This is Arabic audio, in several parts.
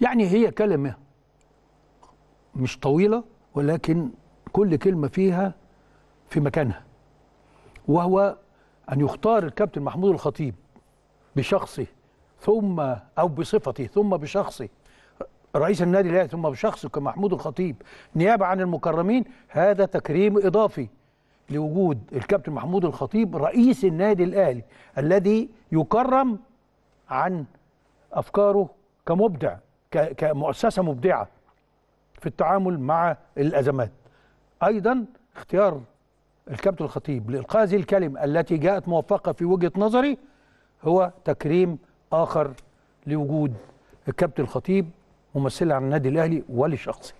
يعني هي كلمة مش طويلة ولكن كل كلمة فيها في مكانها وهو أن يختار الكابتن محمود الخطيب بشخصه ثم أو بصفته ثم بشخصه رئيس النادي الاهلي ثم بشخصه كمحمود الخطيب نيابة عن المكرمين هذا تكريم إضافي لوجود الكابتن محمود الخطيب رئيس النادي الاهلي الذي يكرم عن أفكاره كمبدع كمؤسسه مبدعه في التعامل مع الازمات ايضا اختيار الكابتن الخطيب لالقاء هذه الكلمه التي جاءت موفقه في وجهه نظري هو تكريم اخر لوجود الكابتن الخطيب ممثلا عن النادي الاهلي ولشخصي.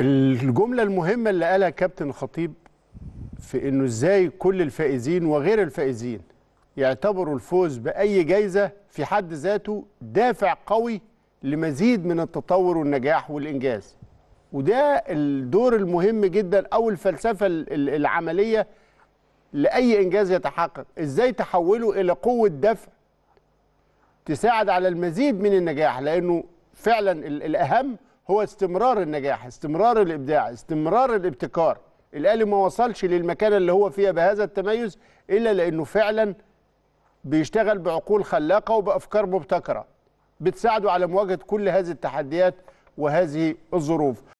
الجمله المهمه اللي قالها كابتن الخطيب في انه ازاي كل الفائزين وغير الفائزين يعتبروا الفوز بأي جايزة في حد ذاته دافع قوي لمزيد من التطور والنجاح والإنجاز وده الدور المهم جدا أو الفلسفة العملية لأي إنجاز يتحقق إزاي تحوله إلى قوة دفع تساعد على المزيد من النجاح لأنه فعلا الأهم هو استمرار النجاح استمرار الإبداع استمرار الابتكار الآلي ما وصلش للمكان اللي هو فيها بهذا التميز إلا لأنه فعلا بيشتغل بعقول خلاقة وبأفكار مبتكرة بتساعده على مواجهة كل هذه التحديات وهذه الظروف